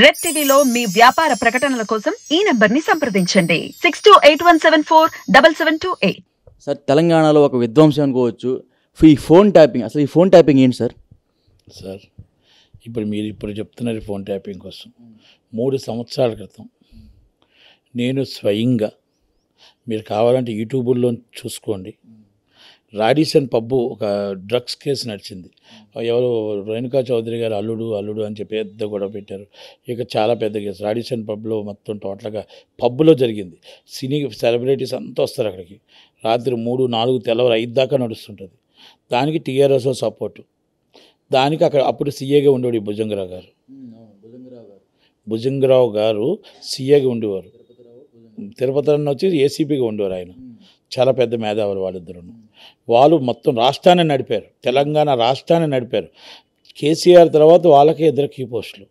red టీవీలో మీ వ్యాపార ప్రకటనల కోసం ఈ ని సంప్రదించండి six two eight one seven four double seven two eight sir తెలంగాణలో ఒక విధ్వంసం అనుకోవచ్చు ఈ ఫోన్ ట్యాపింగ్ అసలు ఈ ఫోన్ ట్యాపింగ్ ఏంటి సార్ సార్ ఇప్పుడు మీరు ఇప్పుడు చెప్తున్నారు ఫోన్ ట్యాపింగ్ కోసం మూడు సంవత్సరాల క్రితం నేను స్వయంగా మీరు కావాలంటే యూట్యూబ్లో చూసుకోండి రాడిసన్ పబ్బు ఒక డ్రగ్స్ కేసు నడిచింది ఎవరు రేణుకా చౌదరి గారు అల్లుడు అల్లుడు అని చెప్పి పెద్ద గొడవ పెట్టారు ఇక చాలా పెద్ద కేసు రాడిసన్ పబ్లో మొత్తం టోటల్గా పబ్బులో జరిగింది సినీ సెలబ్రిటీస్ అంతా వస్తారు అక్కడికి రాత్రి మూడు నాలుగు తెల్లవారు ఐదు దాకా నడుస్తుంటుంది దానికి టీఆర్ఎస్ సపోర్టు దానికి అక్కడ అప్పుడు సీఏగా ఉండేవాడు భుజంగరావు గారు భుజంగరావు గారు సీఏగా ఉండేవారు తిరుపతి వచ్చి ఏసీపీగా ఉండేవారు ఆయన చాలా పెద్ద మేధావులు వాళ్ళిద్దరును వాళ్ళు మొత్తం రాష్ట్రాన్ని నడిపారు తెలంగాణ రాష్ట్రాన్ని నడిపారు కేసీఆర్ తర్వాత వాళ్ళకే ఇద్దరు కీ పోస్టులు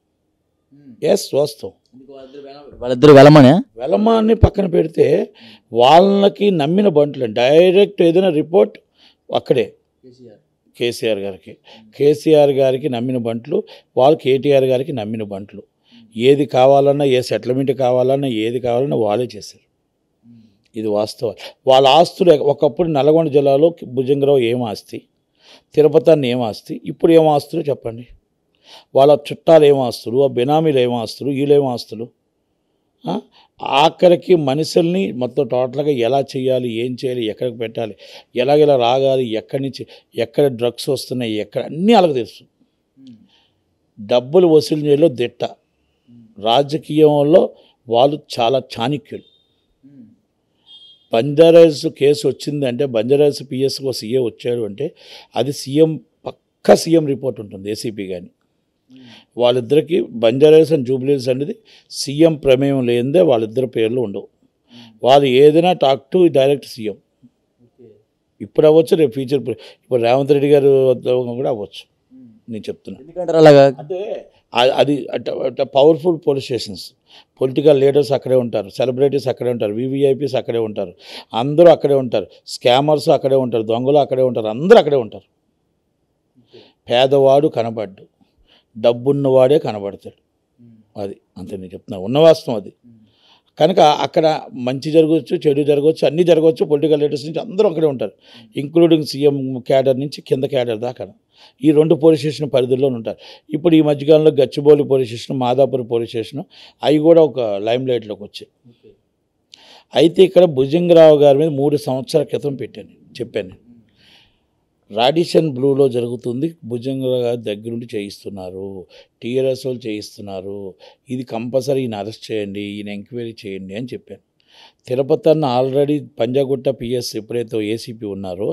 ఎస్ వాస్తవం వాళ్ళిద్దరు వెలమనే వెలమాన్ని పక్కన పెడితే వాళ్ళకి నమ్మిన బంట్లు డైరెక్ట్ ఏదైనా రిపోర్ట్ అక్కడే కేసీఆర్ గారికి కేసీఆర్ గారికి నమ్మిన బంట్లు వాళ్ళు కేటీఆర్ గారికి నమ్మిన బంట్లు ఏది కావాలన్నా ఏ సెటిల్మెంట్ కావాలన్నా ఏది కావాలన్నా వాళ్ళే చేశారు ఇది వాస్తవం వాళ్ళ ఆస్తులు ఒకప్పుడు నల్గొండ జిల్లాలో భుజంగరావు ఏం ఆస్తి తిరుపతాన్ని ఏం ఆస్తి ఇప్పుడు ఏం ఆస్తులు చెప్పండి వాళ్ళ చుట్టాలు ఏం ఆస్తులు ఆ బినామీలు ఏం ఆస్తులు వీళ్ళు ఏం ఆస్తులు ఆఖరికి మనుషుల్ని మొత్తం టోటల్గా ఎలా చేయాలి ఏం చేయాలి ఎక్కడికి పెట్టాలి ఎలాగెలా రాగాలి ఎక్కడి నుంచి ఎక్కడ డ్రగ్స్ వస్తున్నాయి ఎక్కడ అన్నీ అలాగ తెలుసు డబ్బులు వసూలు చేయలో దిట్ట రాజకీయంలో వాళ్ళు చాలా చాణిక్యులు బంజారాస్ కేసు వచ్చిందంటే బంజారాస్ పిఎస్ఓ సీఏ వచ్చారు అంటే అది సీఎం పక్క సీఎం రిపోర్ట్ ఉంటుంది ఏసీపీ కానీ వాళ్ళిద్దరికి బంజారాస్ అండ్ జూబ్లీస్ అనేది సీఎం ప్రమేయం లేనిదే వాళ్ళిద్దరి పేర్లు ఉండవు వాళ్ళు ఏదైనా టాక్ టు డైరెక్ట్ సీఎం ఇప్పుడు అవ్వచ్చు రేపు ఫ్యూచర్ ఇప్పుడు రేవంత్ రెడ్డి గారు కూడా అవ్వచ్చు నేను చెప్తున్నా అలాగా అంటే అది powerful police stations political leaders అక్కడే ఉంటారు సెలబ్రిటీస్ అక్కడే ఉంటారు వివిఐపీస్ అక్కడే ఉంటారు అందరూ అక్కడే ఉంటారు స్కామర్స్ అక్కడే ఉంటారు దొంగలు అక్కడే ఉంటారు అందరూ అక్కడే ఉంటారు పేదవాడు కనబడ్డు డబ్బున్నవాడే కనబడతాడు అది అంతే నేను చెప్తున్నా ఉన్న వాస్తవం అది కనుక అక్కడ మంచి జరగవచ్చు చెడు జరగవచ్చు అన్నీ జరగవచ్చు పొలిటికల్ లీడర్స్ నుంచి అందరూ అక్కడే ఉంటారు ఇంక్లూడింగ్ సీఎం క్యాడర్ నుంచి కింద క్యాడర్ దాకా ఈ రెండు పోలీస్ స్టేషన్ పరిధిలో ఉంటారు ఇప్పుడు ఈ మధ్యకాలంలో Gachibowli police station Madhapur police station అవి కూడా ఒక లైమ్ లైట్లోకి వచ్చాయి అయితే ఇక్కడ భుజంగరావు గారి మీద మూడు సంవత్సరాల క్రితం పెట్టాను చెప్పాను రాడిషన్ బ్లూలో జరుగుతుంది భుజంగ దగ్గరుండి చేయిస్తున్నారు టీఆర్ఎస్ఓలు చేయిస్తున్నారు ఇది కంపల్సరీ ఈయన అరెస్ట్ చేయండి ఈయన ఎంక్వైరీ చేయండి అని చెప్పాను తిరుపతి అన్న ఆల్రెడీ పంజాగుట్ట పిఎస్ ఎప్పుడైతే ఏసీపీ ఉన్నారో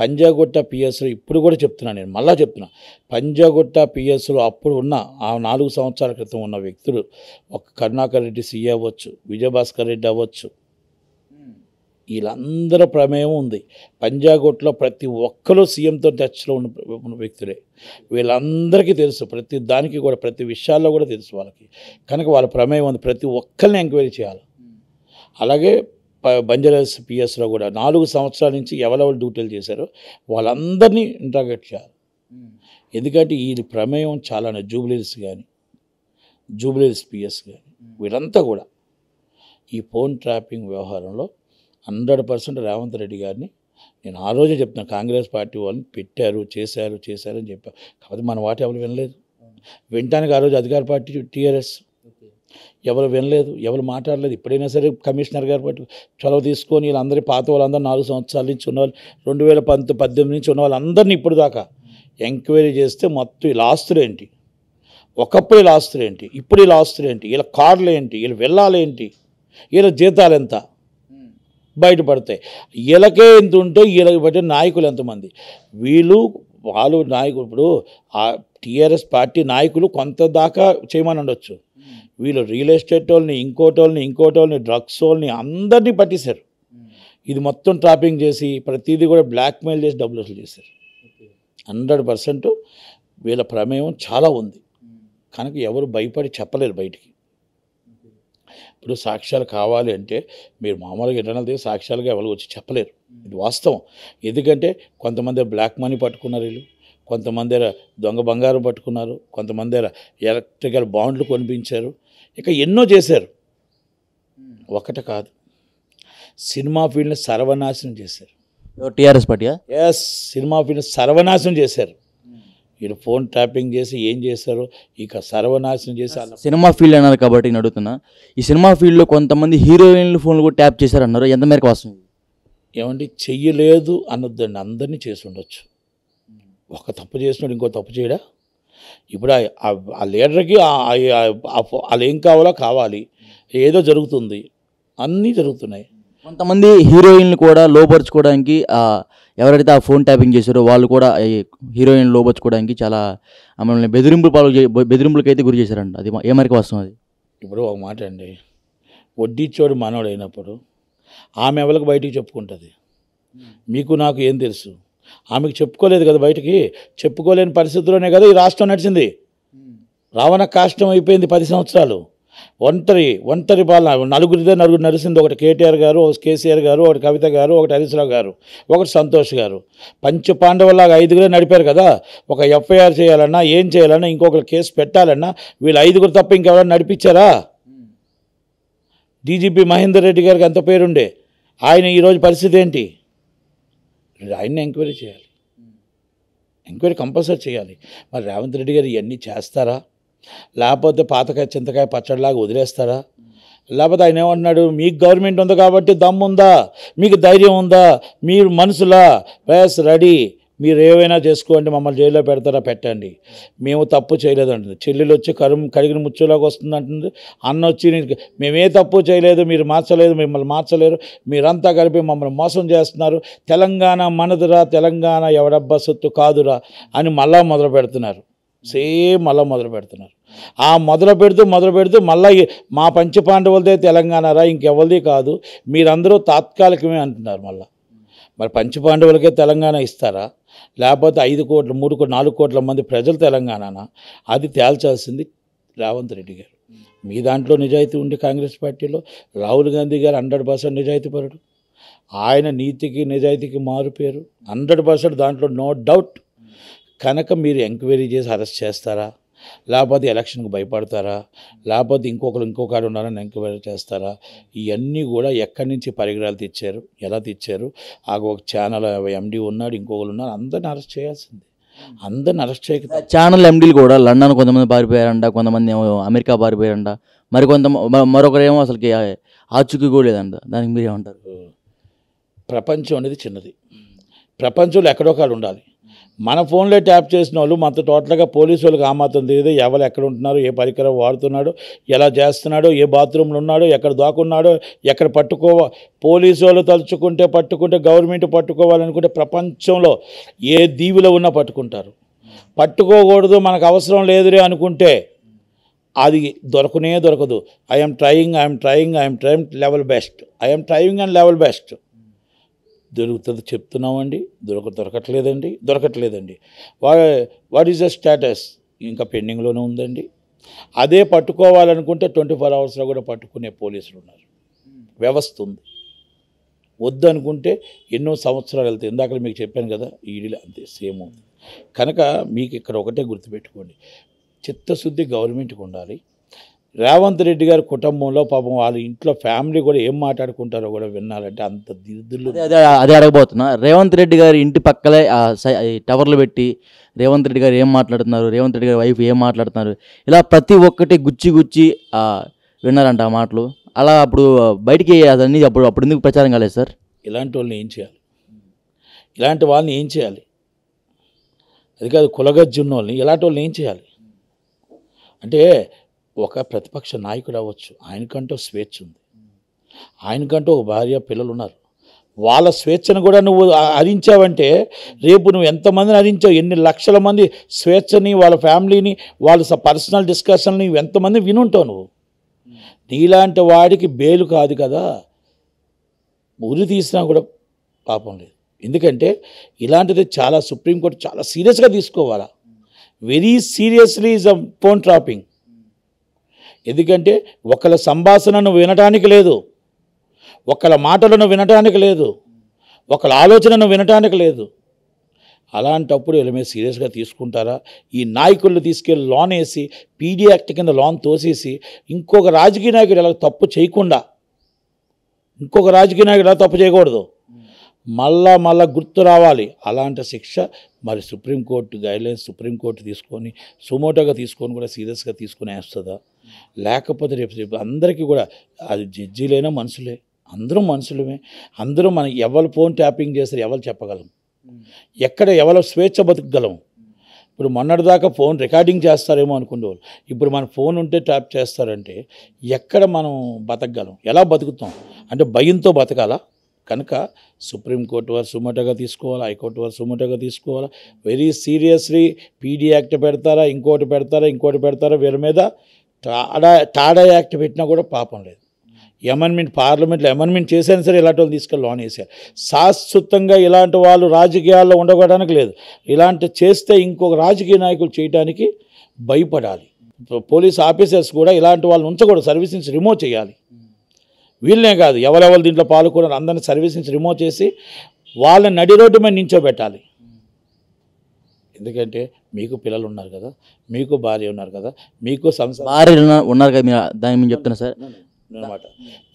పంజాగుట్ట పిఎస్లో ఇప్పుడు కూడా చెప్తున్నాను నేను మళ్ళీ చెప్తున్నా పంజాగుట్ట పిఎస్లో అప్పుడు ఉన్న ఆ నాలుగు సంవత్సరాల క్రితం ఉన్న వ్యక్తులు ఒక కరుణాకర్ రెడ్డి సీ అవ్వచ్చు విజయభాస్కర్ రెడ్డి అవ్వచ్చు వీళ్ళందరూ ప్రమేయం ఉంది పంజాగోట్లో ప్రతి ఒక్కరూ సీఎంతో టచ్లో ఉన్న ఉన్న వ్యక్తులే వీళ్ళందరికీ తెలుసు ప్రతి దానికి కూడా ప్రతి విషయాల్లో కూడా తెలుసు వాళ్ళకి కనుక వాళ్ళ ప్రమేయం ఉంది ప్రతి ఒక్కరిని ఎంక్వైరీ చేయాలి అలాగే బంజారాస్ పిఎస్లో కూడా నాలుగు సంవత్సరాల నుంచి ఎవరెవరు డ్యూటీలు చేశారో వాళ్ళందరినీ ఇంట్రాగేట్ చేయాలి ఎందుకంటే ఈ ప్రమేయం చాలా జూబ్లీస్ కానీ జూబ్లీస్ పిఎస్ కానీ వీరంతా కూడా ఈ ఫోన్ ట్రాపింగ్ వ్యవహారంలో హండ్రెడ్ పర్సెంట్ రేవంత్ రెడ్డి గారిని నేను ఆ రోజే చెప్తున్నాను కాంగ్రెస్ పార్టీ వాళ్ళని పెట్టారు చేశారు చేశారు అని చెప్పారు కాబట్టి మన వాటి ఎవరు వినలేదు వినటానికి ఆ రోజు అధికార పార్టీ టీఆర్ఎస్ ఎవరు వినలేదు ఎవరు మాట్లాడలేదు ఇప్పుడైనా సరే కమిషనర్ గారు పట్టు చొలవ తీసుకొని వీళ్ళందరి పాత వాళ్ళందరూ నాలుగు సంవత్సరాల నుంచి ఉన్నవాళ్ళు రెండు వేల పంత పద్దెనిమిది నుంచి ఉన్న వాళ్ళందరినీ ఇప్పుడు దాకా ఎంక్వైరీ చేస్తే మొత్తం వీళ్ళ ఆస్తులు ఏంటి ఒకప్పుడు వీళ్ళ ఆస్తులు ఏంటి ఇప్పుడు వీళ్ళ ఆస్తులు ఏంటి వీళ్ళ కార్లు ఏంటి వీళ్ళు వెళ్ళాలేంటి వీళ్ళ జీతాలు ఎంత బయటపడతాయి వీళ్ళకే ఎంత ఉంటే వీళ్ళకి పట్టే నాయకులు ఎంతమంది వీళ్ళు వాళ్ళు నాయకులు ఇప్పుడు ఆ టీఆర్ఎస్ పార్టీ నాయకులు కొంత దాకా చేయమని ఉండొచ్చు వీళ్ళు రియల్ ఎస్టేట్ వాళ్ళని ఇంకోటి వాళ్ళని ఇంకోటి వాళ్ళని డ్రగ్స్ వాళ్ళని అందరినీ పట్టేశారు ఇది మొత్తం ట్రాపింగ్ చేసి ప్రతిదీ కూడా బ్లాక్మెయిల్ చేసి డబ్బులు వసూలు చేశారు హండ్రెడ్ పర్సెంట్ వీళ్ళ ప్రమేయం చాలా ఉంది కనుక ఎవరు భయపడి చెప్పలేరు బయటికి ఇప్పుడు సాక్ష్యాలు కావాలి అంటే మీరు మామూలుగా ఇంటర్నల్ దగ్గర సాక్ష్యాలుగా ఎవరు వచ్చి చెప్పలేరు ఇది వాస్తవం ఎందుకంటే కొంతమంది బ్లాక్ మనీ పట్టుకున్నారు వీళ్ళు కొంతమంది దొంగ బంగారం పట్టుకున్నారు కొంతమంది ఎలక్ట్రికల్ బాండ్లు కొనిపించారు ఇక ఎన్నో చేశారు ఒకట కాదు సినిమా ఫీల్డ్ని సర్వనాశనం చేశారు టీఆర్ఎస్ పార్టీ ఎస్ సినిమా ఫీల్డ్ని సర్వనాశనం చేశారు వీళ్ళు ఫోన్ ట్యాపింగ్ చేసి ఏం చేస్తారు ఇక సర్వనాశనం చేసి సినిమా ఫీల్డ్ అన్నారు కాబట్టి నేను అడుగుతున్నా ఈ సినిమా ఫీల్డ్లో కొంతమంది హీరోయిన్లు ఫోన్లు కూడా ట్యాప్ అన్నారు ఎంత మేరకు వస్తుంది ఏమండి చెయ్యలేదు అన్నదండి అందరినీ చేసి ఉండొచ్చు ఒక తప్పు చేసినాడు ఇంకో తప్పు చేయడా ఇప్పుడు ఆ లీడర్కి వాళ్ళు ఏం కావాలో కావాలి ఏదో జరుగుతుంది అన్నీ జరుగుతున్నాయి కొంతమంది హీరోయిన్లు కూడా లోపరుచుకోవడానికి ఎవరైతే ఆ ఫోన్ ట్యాపింగ్ చేశారో వాళ్ళు కూడా హీరోయిన్ లోపరుచుకోవడానికి చాలా మమ్మల్ని బెదిరింపులు పాలు బెదిరింపులకి అయితే గురి చేశారంట అది ఏ మేరకు వస్తుంది అది ఇప్పుడు ఒక మాట అండి చోడు మానవుడు అయినప్పుడు ఆమె ఎవరికి బయటికి చెప్పుకుంటుంది మీకు నాకు ఏం తెలుసు ఆమెకు చెప్పుకోలేదు కదా బయటికి చెప్పుకోలేని పరిస్థితుల్లోనే కదా ఈ రాష్ట్రం నడిచింది రావణ కాష్టం అయిపోయింది పది సంవత్సరాలు ఒంటరి ఒంటరి పాలన నలుగురిదే నలుగురు నడిచింది ఒకటి కేటీఆర్ గారు ఒక కేసీఆర్ గారు ఒకటి కవిత గారు ఒకటి హరీశ్రావు గారు ఒకటి సంతోష్ గారు పంచ పాండవులాగా ఐదుగురే నడిపారు కదా ఒక ఎఫ్ఐఆర్ చేయాలన్నా ఏం చేయాలన్నా ఇంకొకరు కేసు పెట్టాలన్నా వీళ్ళు ఐదుగురు తప్ప ఇంకెవరైనా నడిపించారా డీజీపీ మహేందర్ రెడ్డి గారికి అంత పేరుండే ఆయన ఈరోజు పరిస్థితి ఏంటి ఆయన్ని ఎంక్వైరీ చేయాలి ఎంక్వైరీ కంపల్సరీ చేయాలి మరి రేవంత్ రెడ్డి గారు ఇవన్నీ చేస్తారా లేకపోతే పాతకాయ చింతకాయ పచ్చడిలాగా వదిలేస్తారా లేకపోతే ఆయన ఏమంటున్నాడు మీకు గవర్నమెంట్ ఉంది కాబట్టి దమ్ముందా ఉందా మీకు ధైర్యం ఉందా మీరు మనసులా వయస్ రెడీ మీరు ఏవైనా చేసుకోండి మమ్మల్ని జైల్లో పెడతారా పెట్టండి మేము తప్పు చేయలేదు అంటుంది చెల్లెలు వచ్చి కరు కడిగిన ముచ్చులాగా వస్తుంది అంటుంది అన్న వచ్చి మేమే తప్పు చేయలేదు మీరు మార్చలేదు మిమ్మల్ని మార్చలేరు మీరంతా కలిపి మమ్మల్ని మోసం చేస్తున్నారు తెలంగాణ మనదురా తెలంగాణ ఎవడబ్బా సొత్తు కాదురా అని మళ్ళా మొదలు పెడుతున్నారు సేమ్ మళ్ళా మొదలు పెడుతున్నారు ఆ మొదలు పెడుతూ మొదలు పెడుతూ మళ్ళీ మా పంచపాండవులదే తెలంగాణ రా ఇంకెవరిది కాదు మీరందరూ తాత్కాలికమే అంటున్నారు మళ్ళీ మరి పంచపాండవులకే తెలంగాణ ఇస్తారా లేకపోతే ఐదు కోట్ల మూడు కోట్ల నాలుగు కోట్ల మంది ప్రజలు తెలంగాణనా అది తేల్చాల్సింది రేవంత్ రెడ్డి గారు మీ దాంట్లో నిజాయితీ ఉండి కాంగ్రెస్ పార్టీలో రాహుల్ గాంధీ గారు హండ్రెడ్ పర్సెంట్ నిజాయితీ పరుడు ఆయన నీతికి నిజాయితీకి మారు పేరు హండ్రెడ్ పర్సెంట్ దాంట్లో నో డౌట్ కనుక మీరు ఎంక్వైరీ చేసి అరెస్ట్ చేస్తారా లేకపోతే ఎలక్షన్కి భయపడతారా లేకపోతే ఇంకొకరు ఇంకొకరు ఉన్నారని ఎంక్వైరీ చేస్తారా ఇవన్నీ కూడా ఎక్కడి నుంచి పరికరాలు తెచ్చారు ఎలా తెచ్చారు ఆ ఒక ఛానల్ ఎండీ ఉన్నాడు ఇంకొకరు ఉన్నారు అందరిని అరెస్ట్ చేయాల్సిందే అందరిని అరెస్ట్ చేయక ఛానల్ ఎండీలు కూడా లండన్ కొంతమంది పారిపోయారంట కొంతమంది అమెరికా పారిపోయారంట మరికొంత మరొకరేమో అసలుకి ఆచుకి కూడా లేదంట దానికి మీరేమంటారు ప్రపంచం అనేది చిన్నది ప్రపంచంలో ఎక్కడో కాడు ఉండాలి మన ఫోన్లో ట్యాప్ చేసిన వాళ్ళు మనతో టోటల్గా పోలీసు వాళ్ళకి మాత్రం తెలియదు ఎవరు ఎక్కడ ఉంటున్నారు ఏ పరికరం వాడుతున్నాడు ఎలా చేస్తున్నాడు ఏ బాత్రూంలో ఉన్నాడు ఎక్కడ దాకున్నాడో ఎక్కడ పట్టుకోవ పోలీసు వాళ్ళు తలుచుకుంటే పట్టుకుంటే గవర్నమెంట్ పట్టుకోవాలనుకుంటే ప్రపంచంలో ఏ దీవిలో ఉన్నా పట్టుకుంటారు పట్టుకోకూడదు మనకు అవసరం లేదురే అనుకుంటే అది దొరకనే దొరకదు I'm trying I'm trying I'm trying level best I'm trying and level best దొరుకుతుంది చెప్తున్నామండి దొరక దొరకట్లేదండి దొరకట్లేదండి వా వాట్ ఈజ్ ద స్టేటస్ ఇంకా పెండింగ్లోనే ఉందండి అదే పట్టుకోవాలనుకుంటే ట్వంటీ ఫోర్ అవర్స్లో కూడా పట్టుకునే పోలీసులు ఉన్నారు వ్యవస్థ ఉంది వద్దనుకుంటే ఎన్నో సంవత్సరాలు వెళ్తాయి ఇందాక మీకు చెప్పాను కదా ఈడీలో అంతే సేమ్ కనుక మీకు ఇక్కడ ఒకటే గుర్తుపెట్టుకోండి చిత్తశుద్ధి గవర్నమెంట్కి ఉండాలి రేవంత్ రెడ్డి గారి కుటుంబంలో పాపం వాళ్ళ ఇంట్లో ఫ్యామిలీ కూడా ఏం మాట్లాడుకుంటారో కూడా విన్నారంటే అంత దిద్దులు అదే అదే అడగబోతున్నా రేవంత్ రెడ్డి గారి ఇంటి పక్కలే టవర్లు పెట్టి రేవంత్ రెడ్డి గారు ఏం మాట్లాడుతున్నారు రేవంత్ రెడ్డి గారి వైఫ్ ఏం మాట్లాడుతున్నారు ఇలా ప్రతి ఒక్కటి గుచ్చి గుచ్చి విన్నారంట ఆ మాటలు అలా అప్పుడు బయటికి అదన్నీ అప్పుడు అప్పుడు ఎందుకు ప్రచారం కాలేదు సార్ ఇలాంటి వాళ్ళని ఏం చేయాలి ఇలాంటి వాళ్ళని ఏం చేయాలి అది కాదు కులగజ్జున్న వాళ్ళని ఇలాంటి వాళ్ళని ఏం చేయాలి అంటే ఒక ప్రతిపక్ష నాయకుడు అవ్వచ్చు ఆయనకంటూ స్వేచ్ఛ ఉంది ఆయనకంటూ ఒక భార్య పిల్లలు ఉన్నారు వాళ్ళ స్వేచ్ఛను కూడా నువ్వు హరించావంటే రేపు నువ్వు ఎంతమందిని హరించావు ఎన్ని లక్షల మంది స్వేచ్ఛని వాళ్ళ ఫ్యామిలీని వాళ్ళ పర్సనల్ డిస్కషన్ని ఎంతమంది వినుంటావు నువ్వు నీలాంటి వాడికి బేలు కాదు కదా ఉరి తీసినా కూడా పాపం లేదు ఎందుకంటే ఇలాంటిది చాలా సుప్రీంకోర్టు చాలా సీరియస్గా తీసుకోవాలా very seriously is a phone tapping ఎందుకంటే ఒకళ్ళ సంభాషణను వినటానికి లేదు ఒకళ్ళ మాటలను వినటానికి లేదు ఒకళ్ళ ఆలోచనను వినటానికి లేదు అలాంటప్పుడు వీళ్ళ మీద సీరియస్గా తీసుకుంటారా ఈ నాయకులు తీసుకెళ్ళి లోన్ వేసి పీడీ యాక్ట్ కింద లోన్ తోసేసి ఇంకొక రాజకీయ నాయకుడు ఇలా తప్పు చేయకుండా ఇంకొక రాజకీయ నాయకుడు ఎలా తప్పు చేయకూడదు మళ్ళా మళ్ళా గుర్తు రావాలి అలాంటి శిక్ష మరి సుప్రీంకోర్టు గైడ్లైన్స్ సుప్రీంకోర్టు తీసుకొని సుమోటోగా తీసుకొని కూడా సీరియస్గా తీసుకునే వేస్తుందా లేకపోతే రేపు రేపు అందరికీ కూడా అది జడ్జీలైనా మనుషులే అందరూ మనుషులమే అందరూ మనం ఎవరు ఫోన్ ట్యాపింగ్ చేస్తారు ఎవరు చెప్పగలం ఎక్కడ ఎవరు స్వేచ్ఛ బతకగలం ఇప్పుడు మొన్నటిదాకా ఫోన్ రికార్డింగ్ చేస్తారేమో అనుకునేవాళ్ళు ఇప్పుడు మన ఫోన్ ఉంటే ట్యాప్ చేస్తారంటే ఎక్కడ మనం బతకగలం ఎలా బతుకుతాం అంటే భయంతో బతకాలా కనుక సుప్రీంకోర్టు వారు సుమటగా తీసుకోవాలా హైకోర్టు వారు సుమటగా తీసుకోవాలా వెరీ సీరియస్లీ పీడీ యాక్ట్ పెడతారా ఇంకోటి పెడతారా ఇంకోటి పెడతారా వీరి మీద తాడా తాడా యాక్ట్ పెట్టినా కూడా పాపం లేదు అమెండ్మెంట్ పార్లమెంట్లో అమెండ్మెంట్ చేసినా సరే ఇలాంటి వాళ్ళు తీసుకెళ్ళి లోన్ వేసారు శాశ్వతంగా ఇలాంటి వాళ్ళు రాజకీయాల్లో ఉండగడానికి లేదు ఇలాంటి చేస్తే ఇంకొక రాజకీయ నాయకులు చేయడానికి భయపడాలి పోలీస్ ఆఫీసర్స్ కూడా ఇలాంటి వాళ్ళు ఉంచకూడదు సర్వీస్ నుంచి రిమూవ్ చేయాలి వీళ్ళనే కాదు ఎవరెవరు దీంట్లో పాల్గొన్నారు అందరిని సర్వీస్ నుంచి రిమూవ్ చేసి వాళ్ళని నడి రోడ్డు మీద నించోబెట్టాలి ఎందుకంటే మీకు పిల్లలు ఉన్నారు కదా మీకు భార్య ఉన్నారు కదా మీకు సంసారం భార్య ఉన్నారు కదా మీరు దాని మేము చెప్తున్నా సార్ అనమాట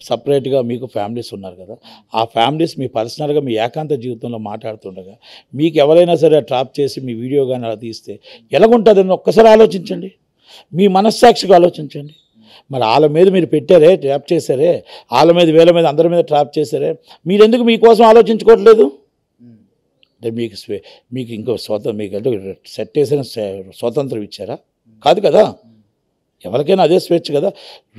సపరేట్గా మీకు ఫ్యామిలీస్ ఉన్నారు కదా ఆ ఫ్యామిలీస్ మీ పర్సనల్గా మీ ఏకాంత జీవితంలో మాట్లాడుతుండగా మీకు ఎవరైనా సరే ట్రాప్ చేసి మీ వీడియో కానీ అలా తీస్తే ఎలాగుంటుందని ఒక్కసారి ఆలోచించండి మీ మనస్సాక్షిగా ఆలోచించండి మరి వాళ్ళ మీద మీరు పెట్టారే ట్రాప్ చేశారే వాళ్ళ మీద వేల మీద అందరి మీద ట్రాప్ చేశారే మీరెందుకు మీకోసం ఆలోచించుకోవట్లేదు అంటే మీకు మీకు ఇంకో స్వాతంత్రం మీకు సెట్ చేసిన స్వాతంత్రం ఇచ్చారా కాదు కదా ఎవరికైనా అదే స్వేచ్ఛ కదా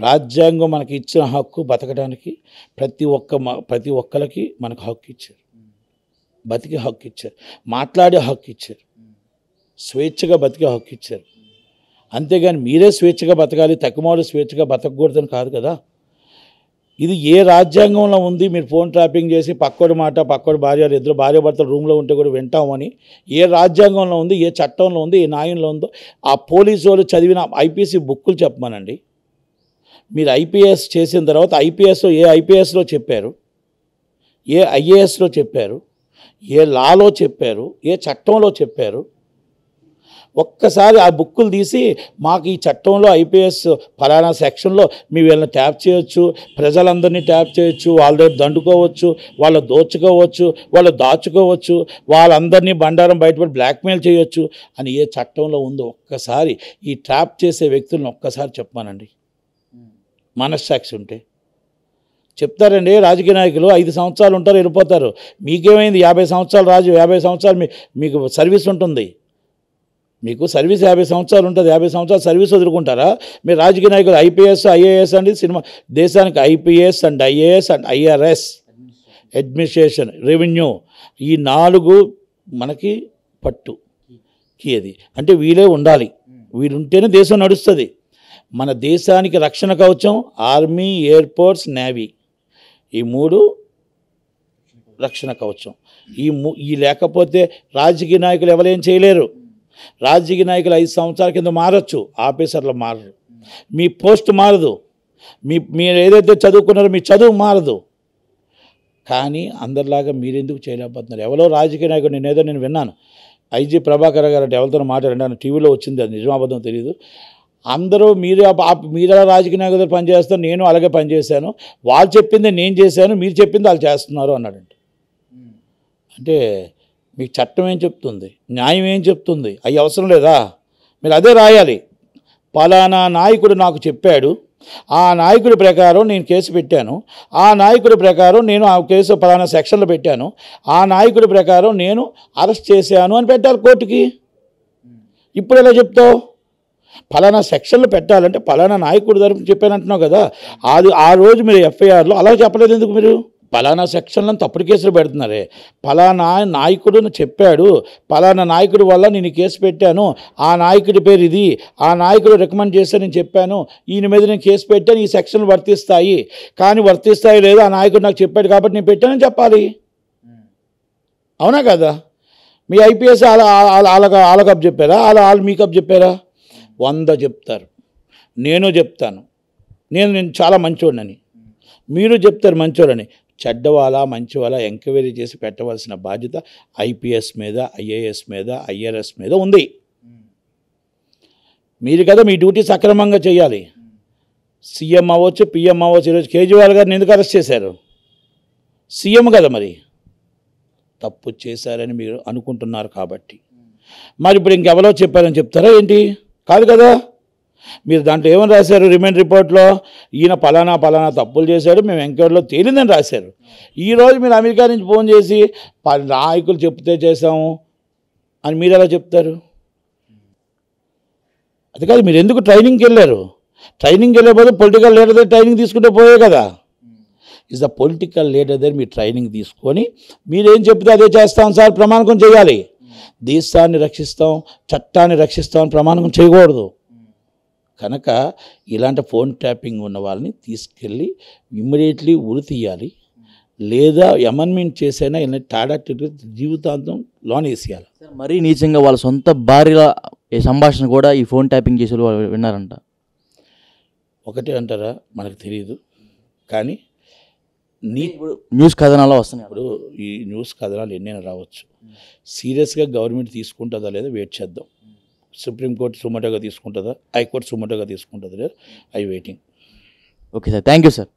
రాజ్యాంగం మనకి ఇచ్చిన హక్కు బతకడానికి ప్రతి ఒక్క ప్రతి ఒక్కరికి మనకు హక్కు ఇచ్చారు బతికే హక్కు ఇచ్చారు మాట్లాడే హక్కు ఇచ్చారు స్వేచ్ఛగా బతికే హక్కు ఇచ్చారు అంతేగాని మీరే స్వేచ్ఛగా బతకాలి తక్కువ స్వేచ్ఛగా బతకూడదని కాదు కదా ఇది ఏ రాజ్యాంగంలో ఉంది మీరు ఫోన్ ట్రాపింగ్ చేసి పక్కోడి మాట పక్కోడి భార్య ఇద్దరు భార్య భర్తలు రూమ్లో ఉంటే కూడా వింటామని ఏ రాజ్యాంగంలో ఉంది ఏ చట్టంలో ఉంది ఏ నాయంలో ఉందో ఆ పోలీసు వాళ్ళు చదివిన ఐపీసీ బుక్కులు చెప్పమనండి మీరు ఐపీఎస్ చేసిన తర్వాత ఐపీఎస్లో ఏ ఐపీఎస్లో చెప్పారు ఏ ఐఏఎస్లో చెప్పారు ఏ లాలో చెప్పారు ఏ చట్టంలో చెప్పారు ఒక్కసారి ఆ బుక్కులు తీసి మాకు ఈ చట్టంలో ఐపీఎస్ ఫలానా సెక్షన్లో మీ వీళ్ళని ట్యాప్ చేయొచ్చు ప్రజలందరినీ ట్యాప్ చేయొచ్చు వాళ్ళ దగ్గర దండుకోవచ్చు వాళ్ళు దోచుకోవచ్చు వాళ్ళు దాచుకోవచ్చు వాళ్ళందరినీ బండారం బయటపడి బ్లాక్మెయిల్ చేయొచ్చు అని ఏ చట్టంలో ఉందో ఒక్కసారి ఈ ట్యాప్ చేసే వ్యక్తులను ఒక్కసారి చెప్పమానండి మనస్సాక్షి ఉంటే చెప్తారండి రాజకీయ నాయకులు ఐదు సంవత్సరాలు ఉంటారు వెళ్ళిపోతారు మీకేమైంది యాభై సంవత్సరాలు రాజు యాభై సంవత్సరాలు మీకు సర్వీస్ ఉంటుంది మీకు సర్వీస్ యాభై సంవత్సరాలు ఉంటుంది యాభై సంవత్సరాలు సర్వీస్ వదులుకుంటారా మీరు రాజకీయ నాయకులు ఐపీఎస్ ఐఏఎస్ అండి సినిమా దేశానికి IPS and IAS and IRS administration revenue ఈ నాలుగు మనకి పట్టు కీయది అంటే వీలే ఉండాలి వీరుంటేనే దేశం నడుస్తుంది మన దేశానికి రక్షణ కవచం ఆర్మీ ఫోర్స్ నేవీ ఈ మూడు రక్షణ కవచం ఈ ఈ లేకపోతే రాజకీయ నాయకులు ఎవరేం చేయలేరు రాజకీయ నాయకులు ఐదు సంవత్సరాల కింద మారచ్చు ఆఫీసర్లు మారరు మీ పోస్ట్ మారదు మీ మీరు ఏదైతే చదువుకున్నారో మీ చదువు మారదు కానీ అందరిలాగా మీరెందుకు చేయలేకపోతున్నారు ఎవరో రాజకీయ నాయకుడు నేను ఏదో నేను విన్నాను ఐజీ ప్రభాకర్ గారు ఎవరితో మాట్లాడాను టీవీలో వచ్చింది అది నిజమాబద్ధం తెలియదు అందరూ మీరు మీరు రాజకీయ నాయకులు పనిచేస్తారు నేను అలాగే పనిచేశాను వాళ్ళు చెప్పింది నేను చేశాను మీరు చెప్పింది వాళ్ళు చేస్తున్నారు అన్నాడంట అంటే మీకు చట్టం ఏం చెప్తుంది న్యాయం ఏం చెప్తుంది అవి అవసరం లేదా మీరు అదే రాయాలి పలానా నాయకుడు నాకు చెప్పాడు ఆ నాయకుడి ప్రకారం నేను కేసు పెట్టాను ఆ నాయకుడి ప్రకారం నేను ఆ కేసు పలానా సెక్షన్లో పెట్టాను ఆ నాయకుడి ప్రకారం నేను అరెస్ట్ చేశాను అని పెట్టాలి కోర్టుకి ఇప్పుడు ఎలా చెప్తావు ఫలానా సెక్షన్లు పెట్టాలంటే ఫలానా నాయకుడు తరపు చెప్పానంటున్నావు కదా అది ఆ రోజు మీరు ఎఫ్ఐఆర్లో అలా చెప్పలేదు ఎందుకు మీరు పలానా సెక్షన్లను తప్పుడు కేసులు పెడుతున్నారే పలానా నాయకుడు చెప్పాడు పలానా నాయకుడి వల్ల నేను కేసు పెట్టాను ఆ నాయకుడి పేరు ఇది ఆ నాయకుడు రికమెండ్ చేస్తే నేను చెప్పాను ఈయన మీద నేను కేసు పెట్టాను ఈ సెక్షన్లు వర్తిస్తాయి కానీ వర్తిస్తాయి లేదు ఆ నాయకుడు నాకు చెప్పాడు కాబట్టి నేను పెట్టానని చెప్పాలి అవునా కదా మీ ఐపీఎస్ అలా అలాగ అలాగప్ చెప్పారా అలా వాళ్ళు మీకప్ చెప్పారా వంద చెప్తారు నేను చెప్తాను నేను నేను చాలా మంచోడినని మీరు చెప్తారు మంచోడని చెడ్డవాలా మంచివాలా ఎంక్వైరీ చేసి పెట్టవలసిన బాధ్యత ఐపీఎస్ మీద ఐఏఎస్ మీద ఐఆర్ఎస్ మీద ఉంది మీరు కదా మీ డ్యూటీ సక్రమంగా చేయాలి సీఎం అవ్వచ్చు పిఎం అవ్వచ్చు ఈరోజు కేజ్రీవాల్ గారిని ఎందుకు అరెస్ట్ చేశారు సీఎం కదా మరి తప్పు చేశారని మీరు అనుకుంటున్నారు కాబట్టి మరి ఇప్పుడు ఇంకెవరో చెప్పారని చెప్తారా ఏంటి కాదు కదా మీరు దాంట్లో ఏమని రాశారు రిమైండ్ రిపోర్ట్లో ఈయన పలానా పలానా తప్పులు చేశాడు మేము ఎంక్వైరీలో తేలిందని రాశారు ఈరోజు మీరు అమెరికా నుంచి ఫోన్ చేసి నాయకులు చెప్తే చేశాము అని మీరు ఎలా చెప్తారు అది కాదు మీరు ఎందుకు ట్రైనింగ్కి వెళ్ళారు ట్రైనింగ్కి వెళ్ళకపోతే పొలిటికల్ లీడర్ దగ్గర ట్రైనింగ్ తీసుకుంటే పోయే కదా ఇస్ ద పొలిటికల్ లీడర్ దగ్గర మీరు ట్రైనింగ్ తీసుకొని మీరేం చెప్తే అదే చేస్తాం సార్ ప్రమాణకం చేయాలి దేశాన్ని రక్షిస్తాం చట్టాన్ని రక్షిస్తాం ప్రమాణకం చేయకూడదు కనుక ఇలాంటి ఫోన్ ట్యాపింగ్ ఉన్న వాళ్ళని తీసుకెళ్ళి ఇమ్మీడియట్లీ ఉరి తీయాలి లేదా అమెండ్మెంట్ చేసైనా ఇలా టాడా జీవితాంతం లోన్ వేసేయాలి మరీ నీచంగా వాళ్ళ సొంత భార్యల సంభాషణ కూడా ఈ ఫోన్ ట్యాపింగ్ చేసే వాళ్ళు విన్నారంట ఒకటే అంటారా మనకు తెలియదు కానీ నీ న్యూస్ కథనాలు వస్తున్నాయి ఇప్పుడు ఈ న్యూస్ కథనాలు ఎన్నైనా రావచ్చు సీరియస్గా గవర్నమెంట్ తీసుకుంటుందా లేదా వెయిట్ చేద్దాం సుప్రీంకోర్టు సుమటోగా తీసుకుంటుందా హైకోర్టు సుమటగా తీసుకుంటుందా I waiting okay sir thank you sir